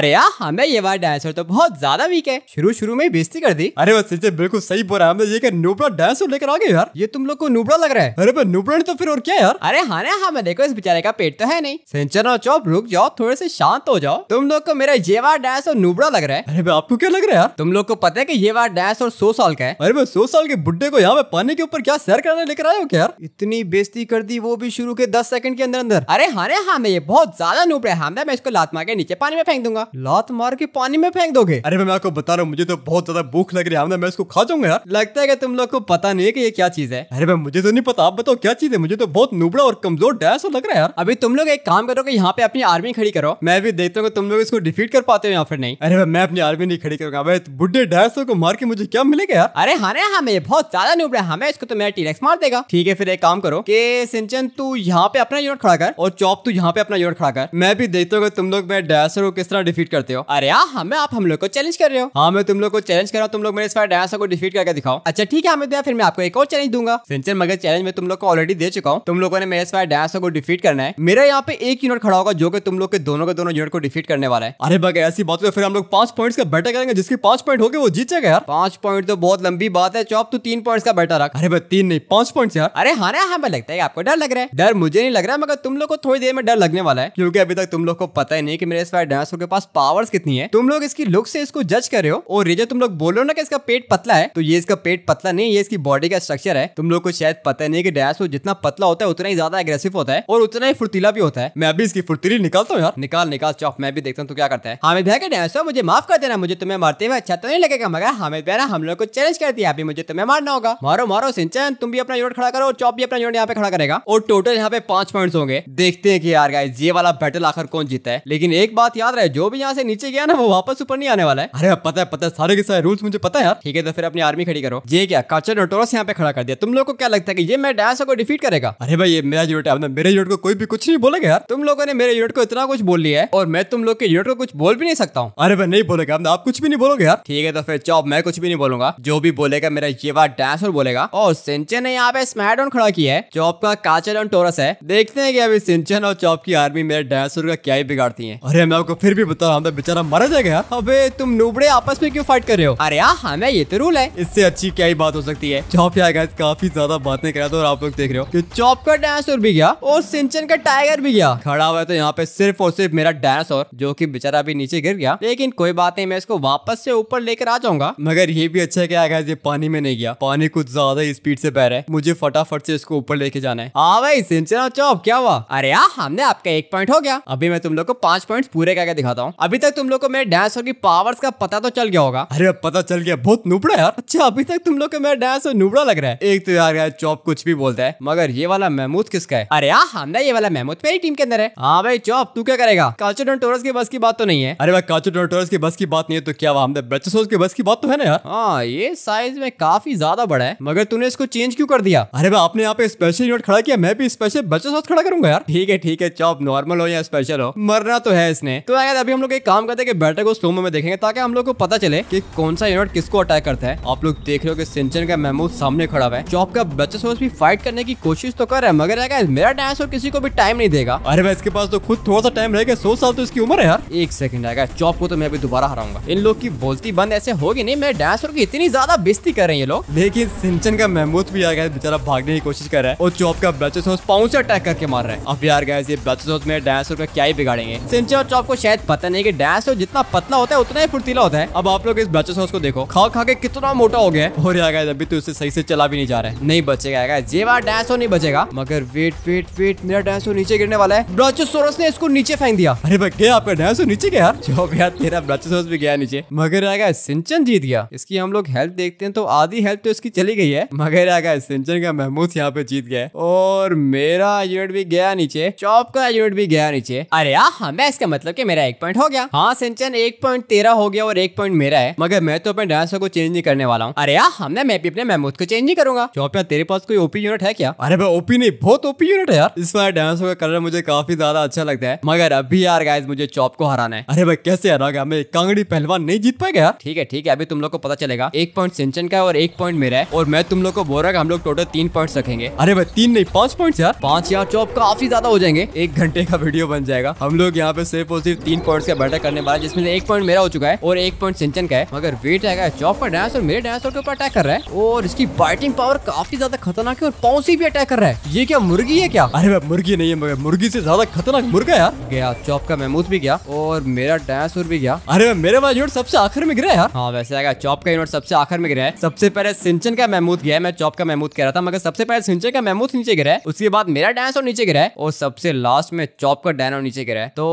अरे यार हमें ये बार डायसोर तो बहुत ज्यादा वीक है शुरू शुरू में बेजती कर दी अरे वो बिल्कुल सही बोला हमने ये नूबड़ा डायनासोर लेकर आ गए यार ये तुम लोग को नूबड़ा लग रहा है अरे भाई नूबड़ा तो फिर और क्या यार अरे हाँ हाँ मैं देखो इस बेचारे का पेट तो है नहीं सिंचन और चौप रुक जाओ थोड़े से शांत हो जाओ तुम लोग को मेरा ये बार और नूबड़ा लग रहा है अरे आपको क्या लग रहा है यार तुम लोग को पता है की ये बार और सौ साल का है अरे मैं सौ साल के बुढ़े को यहाँ पे पानी के ऊपर क्या सैर करने लेकर आयो क्या यार इतनी बेजती कर दी वो भी शुरू के दस सेकंड के अंदर अंदर अरे हाँ हाँ मैं ये बहुत ज्यादा नूबड़ा है हमें मैं इसको लात मार के नीचे पानी में फेंक दूंगा लात मार के पानी में फेंक दोगे अरे मैं आपको बता रहा हूँ मुझे तो बहुत ज्यादा भूख लग रही है हाँ, मैं इसको खा जाऊंगा यार लगता है कि तुम लोग को पता नहीं है कि ये क्या चीज है अरे भाई मुझे तो नहीं पता आप बताओ क्या चीज है मुझे तो बहुत नुबड़ा और कमजोर डैस लग रहा है यार अभी तुम लोग एक काम करो कि यहाँ पे अपनी आर्मी खड़ी करो मैं भी देखता हूँ तुम लोग इसको डिफीट कर पाते हो या फिर नहीं अरे भाई मैं अपनी आर्मी नहीं खड़ी करूंगा भाई बुढ़े डैसों को मार के मुझे क्या मिलेगा यार अरे हाँ हमें हाँ, बहुत ज्यादा नुबड़ा हमें इसको तो मेरा टीरेक्स मार देगा ठीक है फिर एक काम करो के सिंचन तू यहाँ पे अपना यूनिट खड़ा कर और चौप तू यहाँ पे अपना यूनिट खड़ा कर मैं भी देखता हूँ तुम लोग मैं डैसर को किस तरह डिफीट डिफीट करते हो अरे यार हमें हाँ, आप हम लोग को चैलेंज कर रहे हो हाँ मैं तुम लोग को चैलेंज कर रहा हूँ तुम लोग मेरे साथ को डिफीट करके दिखाओ अच्छा ठीक है हमें फिर मैं आपको एक और चैलेंज दूंगा सिंचन मगर चैलेंज में तुम लोग को ऑलरेडी दे चुका हूँ तुम लोगों ने मेरे साथ को डिफीट करना है मेरा यहाँ पे एक यूनिट खड़ा होगा जो कि तुम लोग के दोनों के दोनों यूनिट को डिफीट करने वाला है अरे बगैर ऐसी बात फिर हम लोग पांच पॉइंट का बैठा करेंगे जिसके पांच पॉइंट होगी वो जीत जाएगा यार पांच पॉइंट तो बहुत लंबी बात है चौप तू तीन पॉइंट का बैठा रख अरे भाई तीन नहीं पांच पॉइंट यार अरे हाँ ना हमें हाँ, लगता है आपको डर लग रहा है डर मुझे नहीं लग रहा मगर तुम लोग को थोड़ी देर में डर लगने वाला है क्योंकि अभी तक तुम लोग को पता ही नहीं कि मेरे इस बार के पास पास पावर्स कितनी है तुम लोग इसकी लुक से इसको जज कर रहे हो और रेजा तुम लोग बोल रहे हो ना कि इसका पेट पतला है तो ये इसका पेट पतला नहीं ये इसकी बॉडी का स्ट्रक्चर है तुम लोग को शायद पता नहीं की डैश तो जितना पतला होता है उतना ही ज्यादा एग्रेसिव होता है और उतना ही फुर्तीला भी होता है मैं अभी इसकी फुर्तीली निकालता हूँ यार निकाल निकाल चौक मैं भी देखता हूँ तो क्या करता है हमें भैया डैश मुझे माफ कर देना मुझे तुम्हें मारते हुए अच्छा तो नहीं लगेगा मगर हमें भैया हम लोग को चैलेंज कर दिया अभी मुझे तुम्हें मारना होगा मारो मारो सिंचन तुम भी अपना यूनिट खड़ा करो चौप भी अपना यूनिट यहाँ पे खड़ा करेगा और टोटल यहाँ पे पांच पॉइंट्स होंगे देखते हैं कि यार गाइस ये वाला बैटल आखिर कौन जीता है लेकिन एक बात याद रहे जो भी यहाँ से नीचे गया ना वो वापस ऊपर नहीं आने वाला है अरे पता है पता है सारे के सारे रूल्स मुझे पता है यार ठीक है तो फिर अपनी आर्मी खड़ी करो ये क्या काचर नोटोरस यहाँ पे खड़ा कर दिया तुम लोग को क्या लगता है कि ये मैं डायसा को डिफीट करेगा अरे भाई ये मेरा यूनिट है मेरे यूनिट को कोई भी कुछ नहीं बोलेगा यार तुम लोगों ने मेरे यूनिट को इतना कुछ बोल लिया है और मैं तुम लोग के यूनिट को कुछ बोल भी नहीं सकता हूँ अरे भाई नहीं बोलेगा आप कुछ भी नहीं बोलोगे यार ठीक है तो फिर चौब मैं कुछ भी नहीं बोलूंगा जो भी बोलेगा मेरा ये बात डायसोर बोलेगा और सिंचन ने यहाँ पे स्मैडोन खड़ा किया है चौब का काचर और टोरस है देखते हैं कि अभी सिंचन और चौब की आर्मी मेरे डायसोर का क्या ही बिगाड़ती है अरे मैं आपको फिर भी होता तो हमें तो बेचारा मर जाएगा अबे तुम नूबड़े आपस में क्यों फाइट कर रहे हो अरे यार हमें हाँ, ये तो रूल है इससे अच्छी क्या ही बात हो सकती है चौप यार गाइस काफी ज्यादा बातें करा तो और आप लोग देख रहे हो कि चौप का डायनासोर भी गया और सिंचन का टाइगर भी गया खड़ा हुआ तो यहाँ पे सिर्फ और सिर्फ मेरा डायनासोर जो की बेचारा अभी नीचे गिर गया लेकिन कोई बात नहीं मैं इसको वापस से ऊपर लेकर आ जाऊंगा मगर ये भी अच्छा क्या गाइस ये पानी में नहीं गया पानी कुछ ज्यादा स्पीड से बह रहा है मुझे फटाफट से इसको ऊपर लेके जाना है हाँ भाई सिंचन और चौप क्या हुआ अरे यार हमने आपका एक पॉइंट हो गया अभी मैं तुम लोग को पांच पॉइंट पूरे करके दिखाता हूँ हूँ अभी तक तुम लोग को मेरे डांस की पावर्स का पता तो चल गया होगा अरे पता चल गया बहुत नुबड़ा यार अच्छा अभी तक तुम लोग को मेरा डायनासोर नुबड़ा लग रहा है एक तो यार यार चौप कुछ भी बोलता है मगर ये वाला महमूद किसका है अरे यार हमदा ये वाला महमूद मेरी टीम के अंदर है हाँ भाई चौप तू क्या करेगा काचोडन टोरस की बस की बात तो नहीं है अरे भाई काचोडन टोरस की बस की बात नहीं है तो क्या हमने बच्चे की बस की बात तो है ना यार हाँ ये साइज में काफी ज्यादा बड़ा है मगर तूने इसको चेंज क्यों कर दिया अरे भाई आपने यहाँ पे स्पेशल यूनिट खड़ा किया मैं भी स्पेशल बच्चों खड़ा करूंगा यार ठीक है ठीक है चौप नॉर्मल हो या स्पेशल हो मरना तो है इसने तो अभी हम लोग एक काम करते हैं कि बैटर को स्लोमो में देखेंगे ताकि हम लोग को पता चले कि कौन सा यूनिट किसको अटैक करता है आप लोग देख रहे हो कि सिंचन का महमूद सामने खड़ा हुआ है चौप का बच्चा सोच भी फाइट करने की कोशिश तो कर रहा है मगर अगर मेरा और किसी को भी टाइम नहीं देगा अरे भाई इसके पास तो खुद थोड़ा सा टाइम रहेगा सौ साल तो इसकी उम्र है यार एक सेकंड आएगा चौप को तो मैं अभी दोबारा हराऊंगा इन लोग की बोलती बंद ऐसे होगी नहीं मेरे डायनासोर की इतनी ज्यादा बेस्ती कर रहे हैं ये लोग लेकिन सिंचन का महमूद भी आ गया बेचारा भागने की कोशिश कर रहा है और चौप का बच्चा पाउ से अटैक करके मार रहा है अब यार गए ये बच्चा मेरे डायनासोर का क्या ही बिगाड़ेंगे सिंचन और चौप को शायद पता नहीं कि डैश हो तो जितना पतला होता है उतना ही फुर्तीला होता है अब आप लोग इस बच्चे से उसको देखो खा खा के कितना मोटा हो गया हो रहा है अभी तो उसे सही से चला भी नहीं जा रहा है नहीं बचेगा ये बार डैश हो तो नहीं बचेगा मगर वेट वेट वेट मेरा डैश हो तो नीचे गिरने वाला है ब्राचोसोरस ने इसको नीचे फेंक दिया अरे भाई क्या आपका डैश हो नीचे गया जो गया तेरा ब्राचोसोरस भी गया नीचे मगर आ गया सिंचन जीत गया इसकी हम लोग हेल्थ देखते हैं तो आधी हेल्थ तो इसकी चली गई है मगर आ गया सिंचन का महमूद यहाँ पे जीत गया और मेरा यूनिट भी गया नीचे चौप का यूनिट भी गया नीचे अरे यार हमें हाँ, इसका मतलब की मेरा एक पॉइंट हो गया हाँ सिंचन एक पॉइंट तेरा हो गया और एक पॉइंट मेरा है मगर मैं तो अपने डांसर को चेंज नहीं करने वाला हूँ अरे यार हमने मैं भी अपने महमूद को चेंज नहीं करूंगा चौपिया तेरे पास कोई ओपी यूनिट है क्या अरे भाई ओपी नहीं बहुत ओपी यूनिट है यार इस बार डांसर का कलर मुझे काफी ज्यादा अच्छा लगता है मगर अभी यार गाइज मुझे चौप को हराना है अरे भाई कैसे हरा गया मैं कांगड़ी पहलवान नहीं जीत पाएगा यार ठीक है ठीक है अभी तुम लोग को पता चलेगा एक पॉइंट सिंचन का और एक पॉइंट मेरा है और मैं तुम लोग को बोल रहा हम लोग टोटल तीन पॉइंट रखेंगे अरे भाई तीन नहीं पांच पॉइंट यार पांच यार चौप काफी ज्यादा हो जाएंगे एक घंटे का वीडियो बन जाएगा हम लोग यहाँ पे सिर्फ और सिर्फ तीन पॉइंट का बैटर करने वाला जिसमें एक पॉइंट मेरा हो चुका है और एक पॉइंट सिंचन का है मगर वेट आएगा चौप पर डायनासोर मेरे डायनासोर के ऊपर अटैक कर रहा है और इसकी बाइटिंग पावर काफी ज्यादा खतरनाक है और पौसी भी अटैक कर रहा है ये क्या मुर्गी है क्या अरे भाई मुर्गी नहीं है मगर मुर्गी से ज्यादा खतरनाक मुर्गा यार गया चौप का महमूद भी गया और मेरा डायनासोर भी गया अरे भाई मेरे वाला यूनिट सबसे आखिर में गिरा यार हाँ वैसे आएगा चौप का यूनिट सबसे आखिर में गिरा है सबसे पहले सिंचन का महमूद गया मैं चौप का महमूद कह रहा था मगर सबसे पहले सिंचन का महमूद नीचे गिरा है उसके बाद मेरा डायनासोर नीचे गिरा है और सबसे लास्ट में चौप का डायनो नीचे गिरा है तो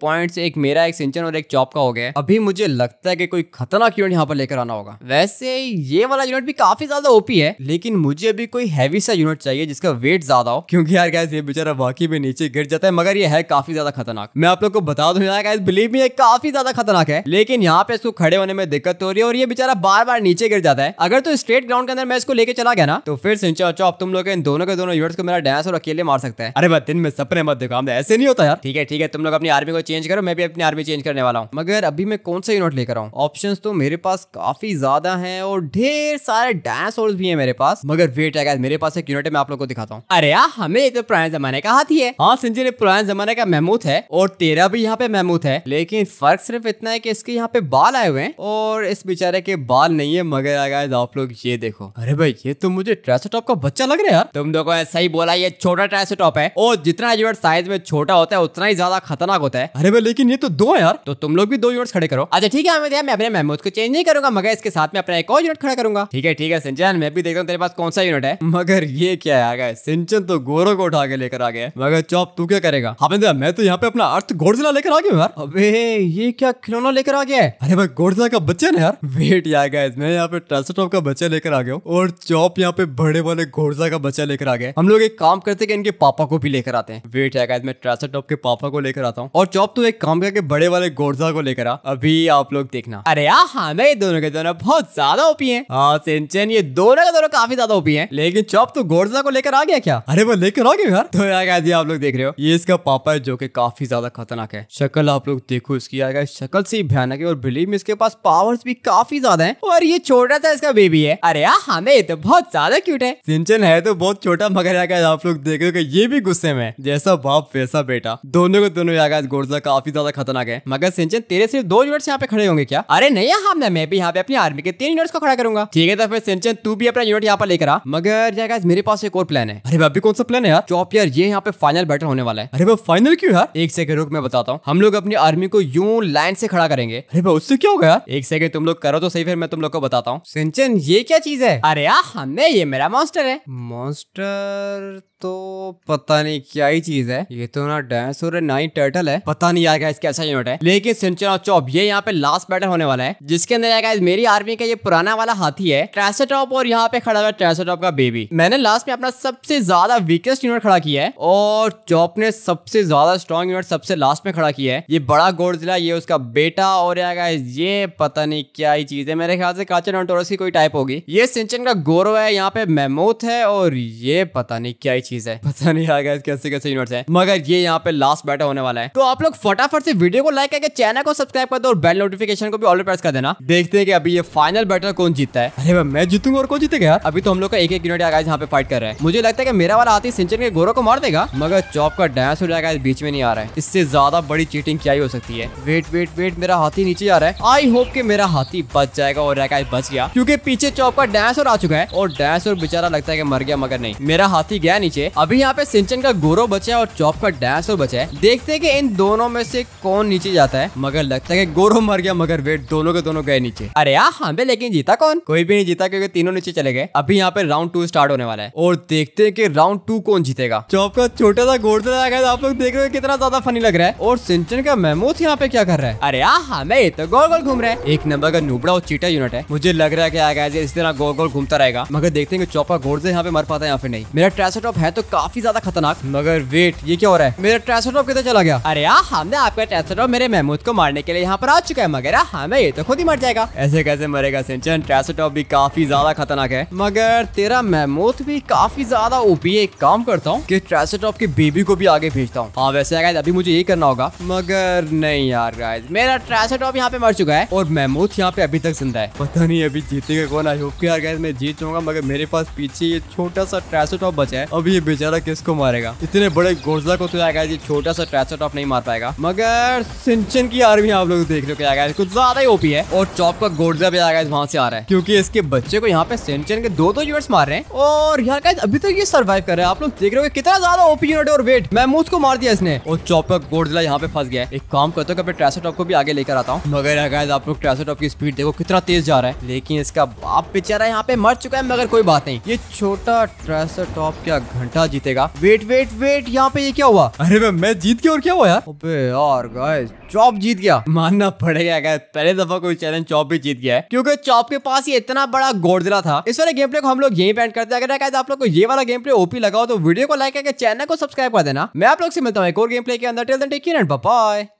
पॉइंट एक मेरा एक सिंचन और एक चॉप का हो गया अभी मुझे लगता है कि कोई खतरनाक यूनिट यहाँ पर लेकर आना होगा वैसे ये वाला यूनिट भी काफी ज्यादा ओपी है लेकिन मुझे अभी कोई हैवी सा यूनिट चाहिए जिसका वेट ज्यादा हो क्योंकि यार गैस ये बेचारा वाकई में नीचे गिर जाता है मगर ये है काफी ज्यादा खतरनाक मैं आप लोग को बता दू यार गैस बिलीव में काफी ज्यादा खतरनाक है लेकिन यहाँ पे इसको खड़े होने में दिक्कत हो रही है और ये बेचारा बार बार नीचे गिर जाता है अगर तो स्ट्रेट ग्राउंड के अंदर मैं इसको लेके चला गया ना तो फिर सिंचा चौप तुम लोग इन दोनों के दोनों यूनिट्स को मेरा डांस और अकेले मार सकता है अरे बस दिन में सपने मत देखो ऐसे नहीं होता यार ठीक है ठीक है तुम लोग अपनी आर्मी को चेंज करो मैं भी अपने आर्मी चेंज करने वाला हूँ मगर अभी मैं कौन सा यूनिट लेकर आऊँ ऑप्शन तो मेरे पास काफी ज्यादा है और ढेर सारे डायनासोर भी है मेरे पास मगर वेट है मेरे पास एक यूनिट है मैं आप लोग को दिखाता हूँ अरे यार हमें तो पुराने जमाने का हाथी है हाँ संजय ने पुराने जमाने का महमूद है और तेरा भी यहाँ पे महमूद है लेकिन फर्क सिर्फ इतना है की इसके यहाँ पे बाल आए हुए हैं और इस बेचारे के बाल नहीं है मगर अगर आप लोग ये देखो अरे भाई ये तो मुझे ट्रेसोटॉप का बच्चा लग रहा है यार तुम देखो ने सही बोला ये छोटा ट्रेसोटॉप है और जितना साइज में छोटा होता है उतना ही ज्यादा खतरनाक होता है अरे भाई लेकिन ये तो तो दो यार तो तुम लोग भी दो यूनिट खड़े करो अच्छा ठीक है मैं अपने मेमोज को चेंज नहीं करूंगा मगर इसके साथ में अपना एक और यूनिट खड़ा करूंगा ठीक है ठीक है सिंचन मैं भी देखता हूँ तेरे पास कौन सा यूनिट है मगर ये क्या आ गया सिंचन तो गोरो को उठा के लेकर आ गया मगर चौप तू क्या करेगा हाँ मैं तो यहाँ पे अपना अर्थ घोड़जिला लेकर आ गया यार अबे ये क्या खिलौना लेकर आ गया है अरे भाई घोड़जिला का बच्चा ना यार वेट यार गाइस मैं यहाँ पे ट्रांसटॉप का बच्चा लेकर आ गया और चौप यहाँ पे बड़े वाले घोड़सा का बच्चा लेकर आ गया हम लोग एक काम करते हैं कि इनके पापा को भी लेकर आते हैं वेट यार गाइस मैं ट्रांसटॉप के पापा को लेकर आता हूँ और चौप तो एक काम कर के बड़े वाले गोरजा को लेकर आ अभी आप लोग देखना अरे यार हमें हाँ, ये दोनों के दोनों बहुत ज्यादा ओपी है हाँ सिंचन ये दोनों के दोनों काफी ज्यादा ओपी है लेकिन चौप तो गोरजा को लेकर आ गया क्या अरे वो लेकर आ गया यार तो यार आप लोग देख रहे हो ये इसका पापा है जो की काफी ज्यादा खतरनाक है शक्ल आप लोग देखो इसकी यार शक्ल से ही भयानक है और बिलीव में इसके पास पावर्स भी काफी ज्यादा है और ये छोटा सा इसका बेबी है अरे यार हमें हाँ, ये तो बहुत ज्यादा क्यूट है सिंचन है तो बहुत छोटा मगर यार आप लोग देख रहे हो ये भी गुस्से में जैसा बाप वैसा बेटा दोनों को दोनों यार गोरजा काफी ज्यादा खतरनाक है मगर सिंचन तेरे सिर्फ दो यूनिट्स यहाँ पे खड़े होंगे क्या अरे नहीं हाँ मैं भी यहाँ पे अपनी आर्मी के तीन यूनिट्स को खड़ा करूंगा ठीक है तो फिर सिंचन तू भी अपना यूनिट यहाँ पर लेकर आ मगर जाएगा मेरे पास एक और प्लान है अरे भाभी कौन सा प्लान है यार चौप यार ये यहाँ पे फाइनल बैटल होने वाला है अरे भाई फाइनल क्यों यार एक सेकंड रुक मैं बताता हूँ हम लोग अपनी आर्मी को यूं लाइन से खड़ा करेंगे अरे भाई उससे क्या होगा एक सेकंड तुम लोग करो तो सही फिर मैं तुम लोग को बताता हूँ सिंचन ये क्या चीज है अरे यार हमने ये मेरा मॉन्स्टर है मॉन्स्टर तो पता नहीं क्या ही चीज है ये तो ना डांस और ना ही टर्टल है पता नहीं आएगा इसके कैसा यूनिट है लेकिन और चौप ये यहाँ पे लास्ट बैटल होने वाला है जिसके अंदर आएगा मेरी आर्मी का ये पुराना वाला हाथी है टॉप और यहाँ पे खड़ा हुआ ट्रेसेटॉप का बेबी मैंने लास्ट में अपना सबसे ज्यादा वीकेस्ट यूनिट खड़ा किया है और चौप ने सबसे ज्यादा स्ट्रॉन्ग यूनिट सबसे लास्ट में खड़ा किया है ये बड़ा जिला ये उसका बेटा और आएगा ये पता नहीं क्या ही चीज है मेरे ख्याल से काचा नोटोरस की कोई टाइप होगी ये सिंचन का गौरव है यहाँ पे मेमोथ है और ये पता नहीं क्या चीज है पता नहीं आ गया कैसे कैसे यूनिट्स है मगर ये यहाँ पे लास्ट बैटर होने वाला है तो आप लोग फटाफट से वीडियो को लाइक करके चैनल को सब्सक्राइब कर दो और बेल नोटिफिकेशन को भी ऑल प्रेस कर देना देखते हैं कि अभी ये फाइनल बैटर कौन जीतता है अरे मैं जीतूंगा और कौन जीतेगा यार अभी तो हम लोग का एक एक यूनिट आगाज यहाँ पे फाइट कर रहा है मुझे लगता है कि मेरा वाला हाथी सिंचन के गोरो को मार देगा मगर चौप का डांस हो जाएगा बीच में नहीं आ रहा है इससे ज्यादा बड़ी चीटिंग क्या ही हो सकती है वेट वेट वेट मेरा हाथी नीचे आ रहा है आई होप कि मेरा हाथी बच जाएगा और रैकाज बच गया क्योंकि पीछे चौप का डांस और आ चुका है और डांस और बेचारा लगता है कि मर गया मगर नहीं मेरा हाथी गया नीचे नीचे अभी यहाँ पे सिंचन का गोरो बचा है और चौप का डैश बचा है देखते हैं कि इन दोनों में से कौन नीचे जाता है मगर लगता है कि गोरो मर गया मगर वेट दोनों के दोनों गए नीचे अरे यार हमें हाँ लेकिन जीता कौन कोई भी नहीं जीता क्योंकि तीनों नीचे चले गए अभी यहाँ पे राउंड टू स्टार्ट होने वाला है और देखते है की राउंड टू कौन जीतेगा चौप का छोटा सा घोड़ता आप लोग देख रहे हो कितना ज्यादा फनी लग रहा है और सिंचन का महमूद यहाँ पे क्या कर रहा है अरे यार हमें हाँ, ये तो गोल गोल घूम रहे हैं एक नंबर का नुबड़ा और चीटा यूनिट है मुझे लग रहा है कि इस तरह गोल गोल घूमता रहेगा मगर देखते हैं कि चौपा घोड़ से यहाँ पे मर पाता है यहाँ पे नहीं मेरा टॉप है तो काफी ज्यादा खतरनाक मगर वेट ये क्या हो रहा है मेरा ट्रांसफर किधर चला गया अरे यार हमने आपका ट्रांसफर मेरे महमूद को मारने के लिए यहाँ पर आ चुका है मगर हमें ये तो खुद ही मर जाएगा ऐसे कैसे मरेगा सिंचन ट्रांसफर भी काफी ज्यादा खतरनाक है मगर तेरा महमूद भी काफी ज्यादा ओपी एक काम करता हूँ की ट्रांसफर की बेबी को भी आगे भेजता हूँ हाँ वैसे अभी मुझे ये करना होगा मगर नहीं यार गाइज मेरा ट्रांसफर टॉप यहाँ पे मर चुका है और महमूद यहाँ पे अभी तक जिंदा है पता नहीं अभी जीतेगा कौन आई होप यार गाइज मैं जीत जाऊंगा मगर मेरे पास पीछे ये छोटा सा ट्रांसफर टॉप बचा है अभी ये बेचारा किसको मारेगा इतने बड़े गोर्जला को तो आएगा ये छोटा सा ट्रैसर टॉप नहीं मार पाएगा मगर सिंचन की आर्मी आप लोग देख लो क्या कुछ ज्यादा ही ओपी है और चौप का गोर्जला भी आएगा वहां से आ रहा है क्योंकि इसके बच्चे को यहाँ पे सिंचन के दो दो यूनिट्स मार रहे हैं और यहाँ का अभी तक तो ये सर्वाइव कर रहे हैं आप लोग देख रहे हो कितना ज्यादा ओपी यूनिट और वेट महमूद को मार दिया इसने और चौप का गोर्जला यहाँ पे फंस गया एक काम करते हो ट्रैसर टॉप को भी आगे लेकर आता हूँ मगर गाइस आप लोग ट्रैसर टॉप की स्पीड देखो कितना तेज जा रहा है लेकिन इसका बाप बेचारा यहाँ पे मर चुका है मगर कोई बात नहीं ये छोटा ट्रैसर टॉप क्या घंटा जीतेगा वेट वेट वेट यहाँ पे ये क्या हुआ अरे मैं मैच जीत गया और क्या हुआ यार अबे यार गाइस चॉप जीत गया मानना पड़ेगा गाइस पहले दफा कोई चैलेंज चॉप भी जीत गया है क्योंकि चॉप के पास ही इतना बड़ा गोडजिला था इस वाले गेम प्ले को हम लोग यही पेंट करते हैं अगर आप लोग को ये वाला गेम प्ले ओपी लगाओ तो वीडियो को लाइक करके चैनल को सब्सक्राइब कर देना मैं आप लोग से मिलता हूँ एक और गेम प्ले के अंदर tell then take care and bye